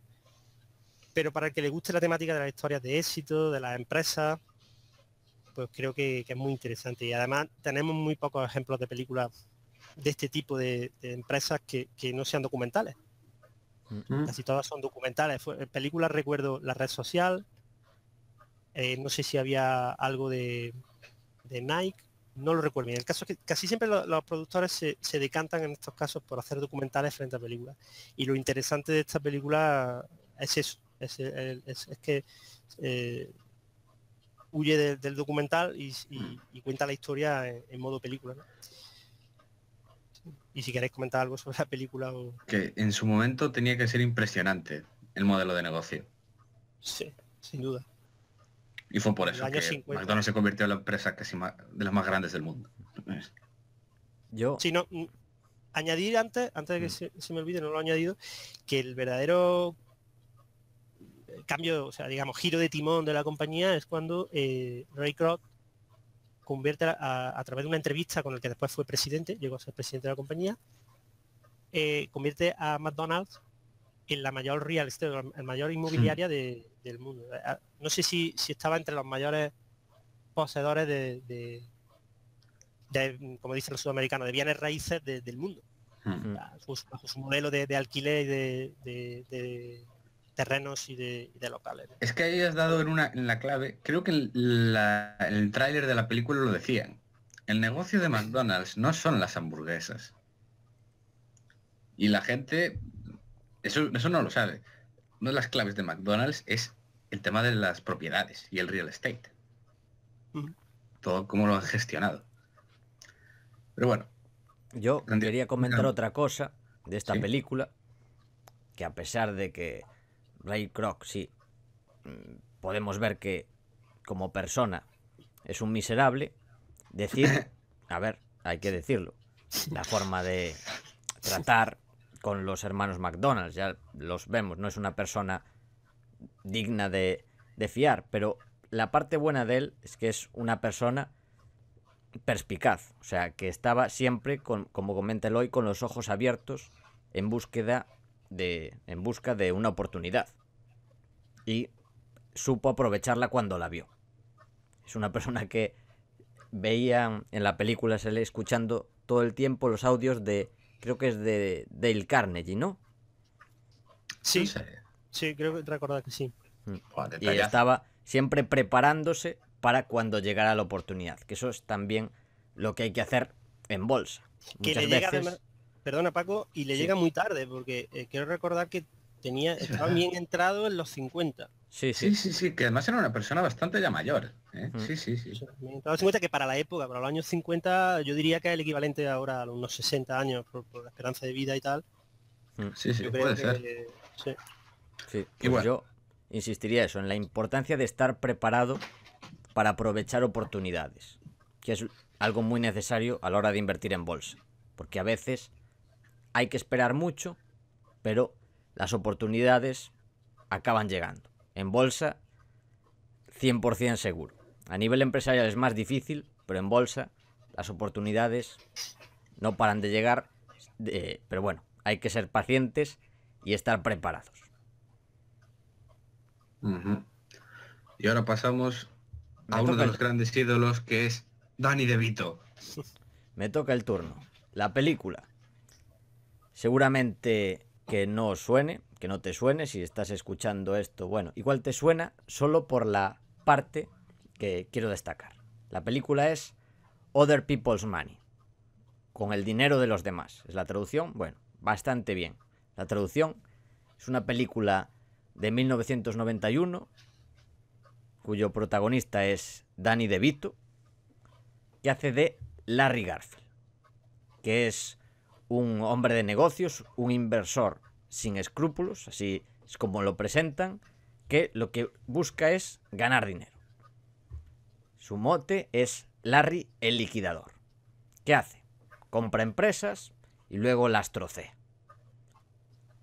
pero para el que le guste la temática de las historias de éxito, de las empresas, pues creo que, es muy interesante. Y además tenemos muy pocos ejemplos de películas de este tipo de, empresas que, no sean documentales. Mm-hmm. Casi todas son documentales. películas recuerdo La Red Social, eh, no sé si había algo de, Nike, no lo recuerdo bien. El caso es que casi siempre los, productores se, se, decantan en estos casos por hacer documentales frente a películas. Y lo interesante de esta película es eso, es, que eh, huye del documental mm. y, cuenta la historia en, modo película. Y si queréis comentar algo sobre la película o... Que en su momento tenía que ser impresionante el modelo de negocio. Sí, sin duda. Y fue por eso que McDonald's se convirtió en la empresa de las más grandes del mundo. Yo. si no, añadir antes, antes de que mm. se, se, me olvide, no lo he añadido, que el verdadero cambio, o sea, digamos, giro de timón de la compañía es cuando eh, Ray Kroc convierte a, través de una entrevista con el que después fue presidente, llegó a ser presidente de la compañía, eh, convierte a McDonald's en la mayor real estate, la mayor inmobiliaria del mundo. Eh, ah, no sé si, estaba entre los mayores poseedores de, como dicen los sudamericanos, de bienes raíces del mundo. bajo mm. su, su, modelo de, alquiler y de terrenos y de, locales. Es que ahí has dado en, una, en la clave, creo que el tráiler de la película lo decían. El negocio de McDonald's no son las hamburguesas. Y la gente, eso, no lo sabe. Una de las claves de McDonald's es el tema de las propiedades y el real estate. Todo como lo han gestionado. Pero bueno. Yo quería comentar otra cosa de esta película, que a pesar de que Ray Kroc, sí. Podemos ver que como persona es un miserable. Decir, <coughs> a ver, hay que decirlo. La forma de tratar con los hermanos McDonald's, ya los vemos, no es una persona digna de, fiar, pero la parte buena de él es que es una persona perspicaz, o sea, que estaba siempre, con, como comenta hoy con los ojos abiertos en búsqueda en busca de una oportunidad y supo aprovecharla cuando la vio. Es una persona que veía en la película, se le escuchando todo el tiempo los audios de, creo que es de Dale Carnegie, ¿no? Sí, sí, creo que recordar que sí. Mm. Y estaba siempre preparándose para cuando llegara la oportunidad, que eso es también lo que hay que hacer en bolsa. Muchas perdona Paco, y le llega muy tarde, porque eh, quiero recordar que tenía, estaba bien entrado en los 50. Sí, sí, sí, sí, que además era una persona bastante ya mayor. ¿eh? Sí, sí, sí. En 50, que para la época, para los años 50, yo diría que es el equivalente ahora a unos 60 años por, la esperanza de vida y tal. Sí, sí, puede ser. sí. sí pues yo insistiría eso, en la importancia de estar preparado para aprovechar oportunidades, que es algo muy necesario a la hora de invertir en bolsa, porque a veces hay que esperar mucho, pero las oportunidades acaban llegando. En bolsa, 100% seguro. A nivel empresarial es más difícil, pero en bolsa las oportunidades no paran de llegar. pero bueno, hay que ser pacientes y estar preparados. Y ahora pasamos a uno de los grandes ídolos que es Danny DeVito. <laughs> Me toca el turno. La película Seguramente que no suene, que no te suene si estás escuchando esto. Bueno, igual te suena solo por la parte que quiero destacar. La película es Other People's Money, con el dinero de los demás. Es la traducción, bueno, bastante bien. La traducción es una película de 1991 cuyo protagonista es Danny DeVito, que hace de Larry Garfield, que es un hombre de negocios, un inversor sin escrúpulos, así es como lo presentan, que lo que busca es ganar dinero. Su mote es Larry el liquidador. ¿Qué hace? Compra empresas y luego las trocea.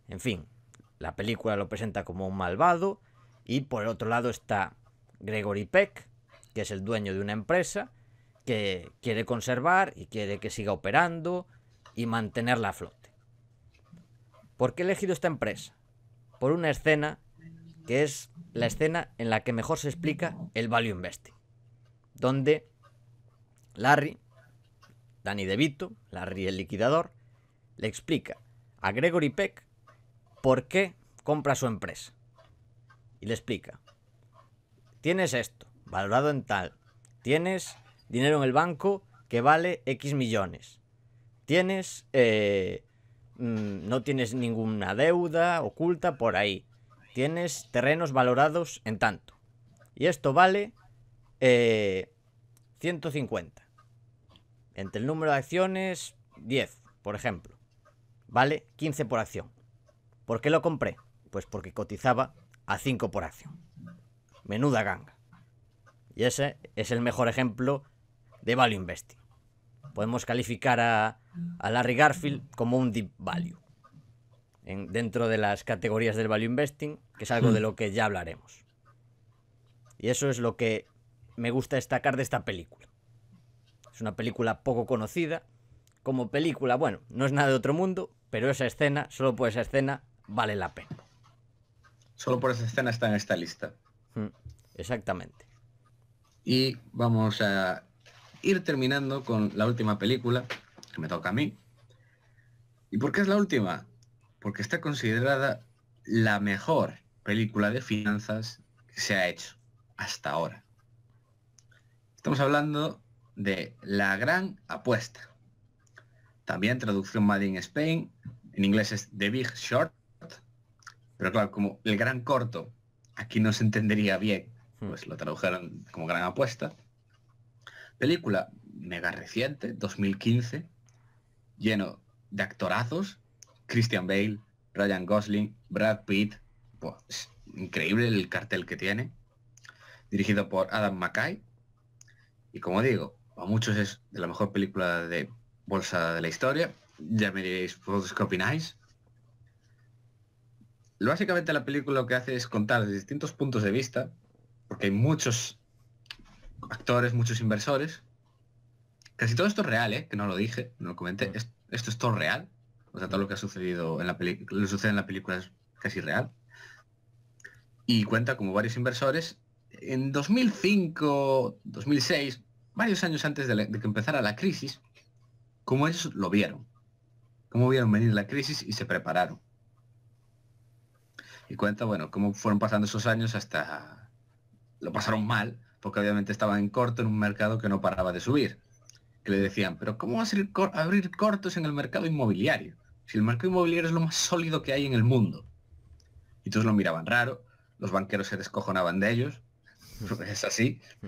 En fin, la película lo presenta como un malvado y por el otro lado está Gregory Peck, que es el dueño de una empresa que quiere conservar y quiere que siga operando y mantenerla a flote. ¿Por qué he elegido esta empresa? Por una escena que es la escena en la que mejor se explica el value investing, donde Larry, Danny DeVito, Larry el liquidador, le explica a Gregory Peck por qué compra su empresa. Y le explica, tienes esto, valorado en tal, tienes dinero en el banco que vale X millones, tienes, eh, mm, no tienes ninguna deuda oculta por ahí. Tienes terrenos valorados en tanto. Y esto vale 150. Eh, Entre el número de acciones, 10, por ejemplo. Vale 15 por acción. ¿Por qué lo compré? Pues porque cotizaba a 5 por acción. Menuda ganga. Y ese es el mejor ejemplo de value investing podemos calificar a, Larry Garfield como un deep value dentro de las categorías del value investing, que es algo de hmm. lo que ya hablaremos. Y eso es lo que me gusta destacar de esta película. Es una película poco conocida. Como película, bueno, no es nada de otro mundo, pero esa escena, solo por esa escena, vale la pena. Solo por esa escena está en esta lista. Hmm, exactamente. Y vamos a ir terminando con la última película, que me toca a mí. ¿Y por qué es la última? Porque está considerada la mejor película de finanzas que se ha hecho hasta ahora. Estamos hablando de La Gran Apuesta. También traducción Made Spain, en inglés es The Big Short, pero claro, como el gran corto aquí no se entendería bien, hmm. pues lo tradujeron como gran apuesta. Película mega reciente, 2015, lleno de actorazos, Christian Bale, Ryan Gosling, Brad Pitt, es pues, increíble el cartel que tiene, dirigido por Adam McKay, y como digo, a muchos es de la mejor película de bolsa de la historia, ya me diréis vosotros qué opináis. Básicamente la película lo que hace es contar de distintos puntos de vista, porque hay muchos actores, muchos inversores. Casi todo esto es real, ¿eh? que no lo dije, no lo comenté. Mm. Esto, es todo real. O sea, todo lo que ha sucedido en la película, lo sucede en la película es casi real. Y cuenta como varios inversores. En 2005, 2006, varios años antes de, que empezara la crisis, como ellos lo vieron. Cómo vieron venir la crisis y se prepararon. Y cuenta, bueno, cómo fueron pasando esos años hasta... Lo pasaron mal, porque obviamente estaban en corto en un mercado que no paraba de subir. Que le decían, pero ¿cómo vas a abrir cortos en el mercado inmobiliario? Si el mercado inmobiliario es lo más sólido que hay en el mundo. Y todos lo miraban raro, los banqueros se descojonaban de ellos, mm. <laughs> es así. Mm.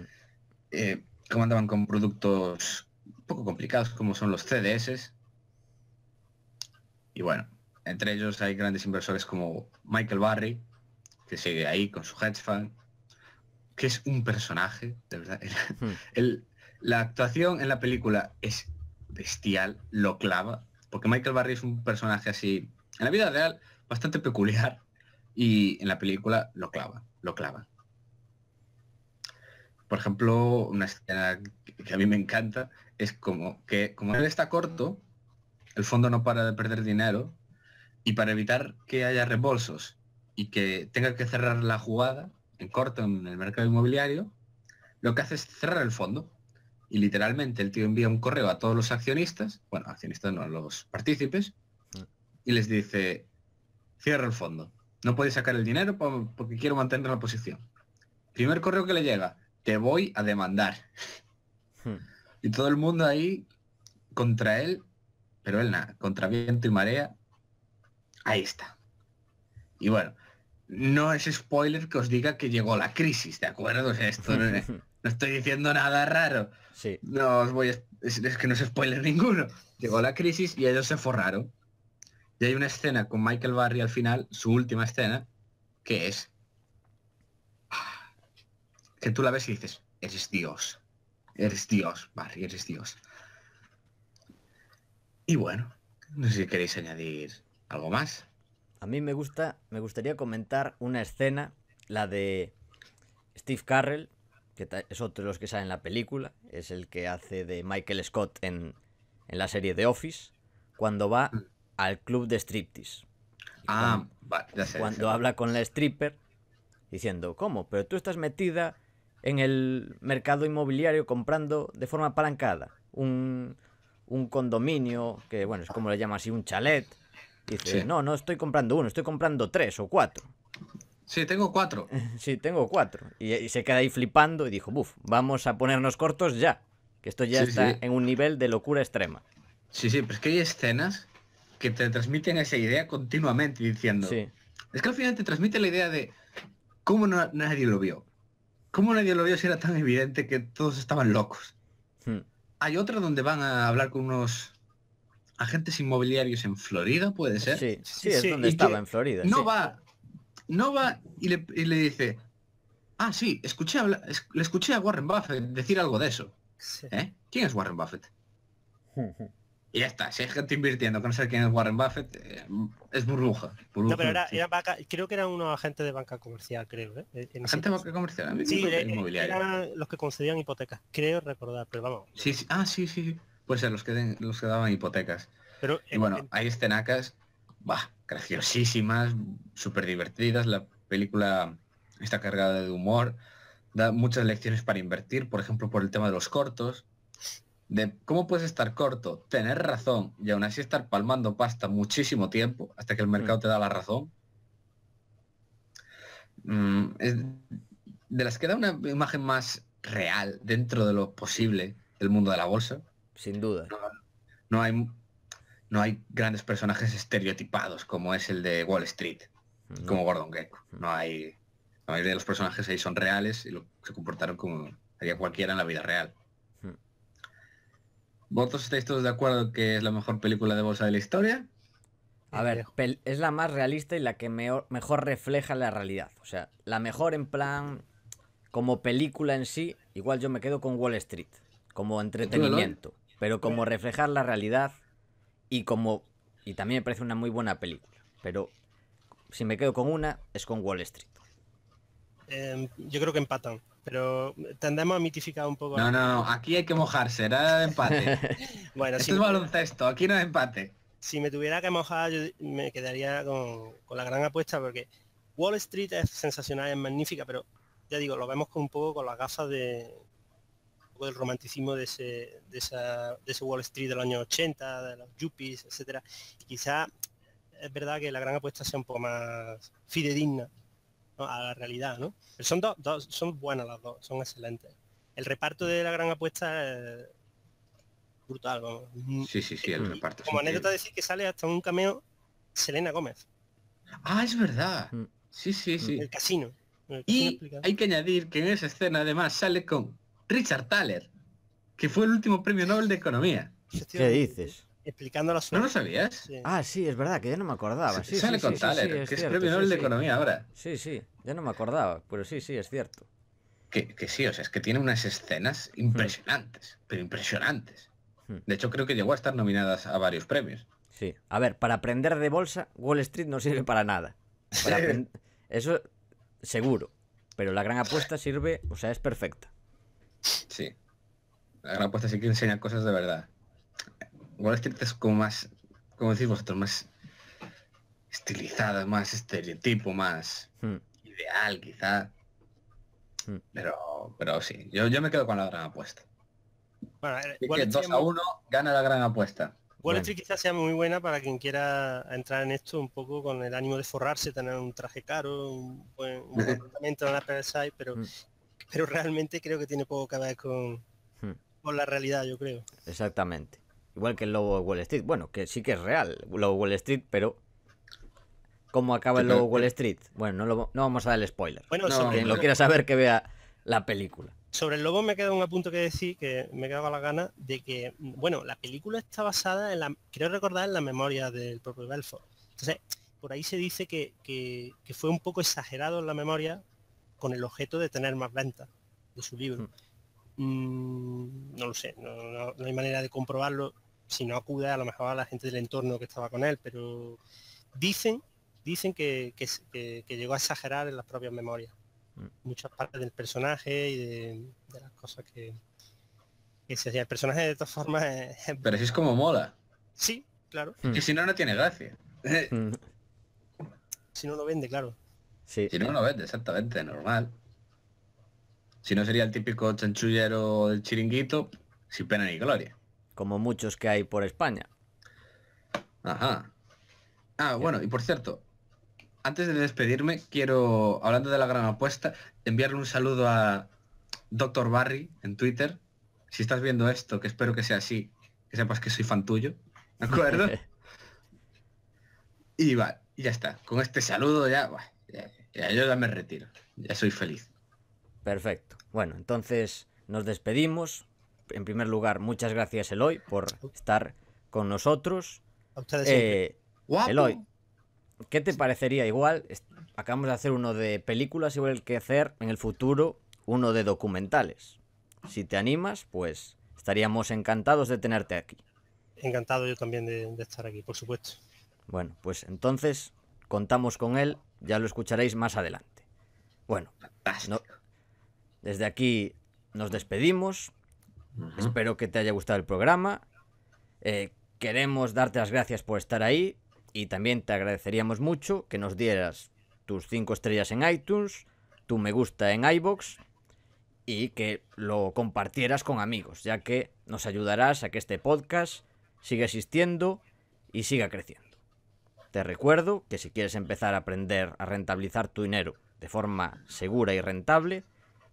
Eh, como andaban con productos un poco complicados como son los CDS. Y bueno, entre ellos hay grandes inversores como Michael Barry, que sigue ahí con su hedge fund, que es un personaje, de verdad. <laughs> Hmm. la actuación en la película es bestial, lo clava, porque Michael Barry es un personaje así, en la vida real, bastante peculiar, y en la película lo clava, lo clava. Por ejemplo, una escena que a mí me encanta es como que como él está corto, el fondo no para de perder dinero, y para evitar que haya reembolsos y que tenga que cerrar la jugada, en corto en el mercado inmobiliario, lo que hace es cerrar el fondo. Y literalmente el tío envía un correo a todos los accionistas, bueno, accionistas no, a los partícipes, mm. y les dice, cierra el fondo. No puede sacar el dinero porque quiero mantener la posición. Primer correo que le llega, te voy a demandar. Hmm. Y todo el mundo ahí contra él, pero él nada, contra viento y marea, ahí está. Y bueno, no es spoiler que os diga que llegó la crisis, ¿de acuerdo? esto <laughs> no, estoy diciendo nada raro. No os voy a, es, es, que no es spoiler <laughs> ninguno. Llegó la crisis y ellos se forraron. Y hay una escena con Michael Barry al final, su última escena, que es que tú la ves y dices, eres Dios. Eres Dios, Barry, eres Dios. Y bueno, no sé si queréis añadir algo más a mí me gusta, me gustaría comentar una escena, la de Steve Carrell, que es otro de los que sale en la película, es el que hace de Michael Scott en, en la serie The Office, cuando va mm. al club de striptease. Ah, cuando, cuando habla con la stripper, diciendo, ¿cómo? Pero tú estás metida en el mercado inmobiliario comprando de forma apalancada un, un condominio, que bueno, es como le llama así, un chalet, Dice, no, no estoy comprando uno, estoy comprando tres o cuatro. Sí, tengo cuatro. <laughs> sí, tengo cuatro. Y, se queda ahí flipando y dijo, buf, vamos a ponernos cortos ya. Que esto ya está en un nivel de locura extrema. Sí, sí, pero es que hay escenas que te transmiten esa idea continuamente diciendo. Es que al final te transmite la idea de cómo nadie lo vio. ¿Cómo nadie lo vio si era tan evidente que todos estaban locos? Hmm. Hay otra donde van a hablar con unos agentes inmobiliarios en Florida, puede ser. Sí, sí, es donde estaba, en Florida. No va, no va y le, dice, ah, sí, escuché le escuché a Warren Buffett decir algo de eso. ¿Eh? ¿Quién es Warren Buffett? y ya está, si hay gente invirtiendo no sé quién es Warren Buffett, eh, es burbuja. no, pero era, creo que era uno agente de banca comercial, creo. ¿eh? eh de banca comercial? Sí, eran los que concedían hipotecas, creo recordar, pero vamos. Sí, sí. Ah, sí, sí pues a los que, los daban hipotecas. Pero, y bueno, hay escenacas, va graciosísimas, súper divertidas, la película está cargada de humor, da muchas lecciones para invertir, por ejemplo, por el tema de los cortos, de cómo puedes estar corto, tener razón y aún así estar palmando pasta muchísimo tiempo hasta que el mercado mm. te da la razón. Mm, de las que da una imagen más real dentro de lo posible del mundo de la bolsa sin duda. No, hay, no hay grandes personajes estereotipados como es el de Wall Street, como Gordon Gekko. No hay, la mayoría de los personajes ahí son reales y lo, se comportaron como haría cualquiera en la vida real. ¿Vosotros estáis todos de acuerdo que es la mejor película de bolsa de la historia? A ver, es la más realista y la que mejor refleja la realidad. O sea, la mejor en plan, como película en sí, igual yo me quedo con Wall Street, como entretenimiento pero como reflejar la realidad y como... Y también me parece una muy buena película, pero si me quedo con una es con Wall Street. Em, yo creo que empatan, pero tendemos a mitificar un poco. No, no, aquí hay que mojarse, era empate. <laughs> bueno, si es el baloncesto, aquí no es empate. Si me tuviera que mojar, yo me quedaría con, con la gran apuesta porque Wall Street es sensacional, es magnífica, pero ya digo, lo vemos con un poco con las gafas de, del romanticismo de ese, de, ese Wall Street del año 80, de los yuppies, etcétera. quizá es verdad que la gran apuesta sea un poco más fidedigna a la realidad, ¿no? Pero son dos, son buenas las dos, son excelentes. El reparto de la gran apuesta es brutal, vamos. Sí, sí, sí, el reparto. Como anécdota decir que sale hasta un cameo Selena Gómez. Ah, es verdad. Mm. Sí, sí, mm. sí. El casino. y hay que añadir que en esa escena además sale con Richard Thaler, que fue el último premio Nobel de Economía. ¿Qué dices? Explicando las. ¿No lo sabías? Ah, sí, es verdad, que ya no me acordaba. Sí, sale sí, con Thaler, que es premio Nobel de Economía ahora. Sí, sí, ya no me acordaba, pero sí, sí, es cierto. Que, sí, o sea, es que tiene unas escenas hmm. impresionantes, pero impresionantes. Hmm. De hecho, creo que llegó a estar nominadas a varios premios. Sí, a ver, para aprender de bolsa, Wall Street no sirve para nada. <laughs> Eso, seguro. Pero la gran apuesta sirve, o sea, es perfecta. Sí. La gran apuesta sí que enseña cosas de verdad. Wall Street es como más, como decís vosotros, más estilizado más estereotipo, más hmm. ideal quizá. Hmm. Pero, pero sí, yo, me quedo con la gran apuesta. Bueno, Wall eh, 2 a 1 gana la gran apuesta. Wall Street quizás sea muy buena para quien quiera entrar en esto un poco con el ánimo de forrarse, tener un traje caro, un buen, comportamiento <laughs> en la pero hmm pero realmente creo que tiene poco que ver con, hmm. con la realidad, yo creo. Exactamente. Igual que el lobo de Wall Street. Bueno, que sí que es real, lobo Wall Street, pero ¿cómo acaba el lobo Wall eh, Street? Bueno, no, lo, vamos a dar el spoiler. Bueno, no, sobre... lo quiera saber que vea la película. Sobre el lobo me queda un apunto que decir, que me quedaba la gana, de que, bueno, la película está basada en la, creo recordar, en la memoria del propio Belfort. Entonces, por ahí se dice que, que fue un poco exagerado en la memoria con el objeto de tener más ventas de su libro. Hmm. Mm, no lo sé, no, hay manera de comprobarlo si no acude a lo mejor a la gente del entorno que estaba con él, pero dicen, dicen que, llegó a exagerar en las propias memorias. Hmm. Muchas partes del personaje y de, las cosas que, que se hacía. El personaje de todas formas pero es como mola. Sí, claro. Que hmm. si no, no tiene gracia. si no lo vende, claro. Si no, eh. lo vende, exactamente, normal. Si no sería el típico chanchullero del chiringuito, sin pena ni gloria. Como muchos que hay por España. Ajá. Ah, bueno, y por cierto, antes de despedirme, quiero, hablando de la gran apuesta, enviarle un saludo a Dr. Barry en Twitter. Si estás viendo esto, que espero que sea así, que sepas que soy fan tuyo, ¿de acuerdo? <laughs> y va, ya está. Con este saludo ya, yo ya me retiro, ya soy feliz. Perfecto. Bueno, entonces nos despedimos. En primer lugar, muchas gracias Eloy por estar con nosotros. A ustedes eh, Eloy, ¿qué te parecería igual? Acabamos de hacer uno de películas, y igual que hacer en el futuro uno de documentales. Si te animas, pues estaríamos encantados de tenerte aquí. Encantado yo también de estar aquí, por supuesto. Bueno, pues entonces contamos con él ya lo escucharéis más adelante. Bueno, desde aquí nos despedimos. Espero que te haya gustado el programa. Eh, queremos darte las gracias por estar ahí y también te agradeceríamos mucho que nos dieras tus cinco estrellas en iTunes, tu me gusta en iBox y que lo compartieras con amigos, ya que nos ayudarás a que este podcast siga existiendo y siga creciendo. Te recuerdo que si quieres empezar a aprender a rentabilizar tu dinero de forma segura y rentable,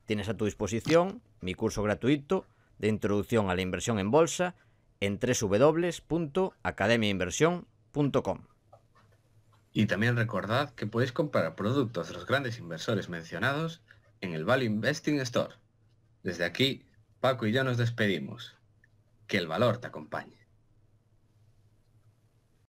tienes a tu disposición mi curso gratuito de introducción a la inversión en bolsa en www.academiainversión.com. Y también recordad que podéis comprar productos de los grandes inversores mencionados en el Value Investing Store. Desde aquí, Paco y yo nos despedimos. Que el valor te acompañe.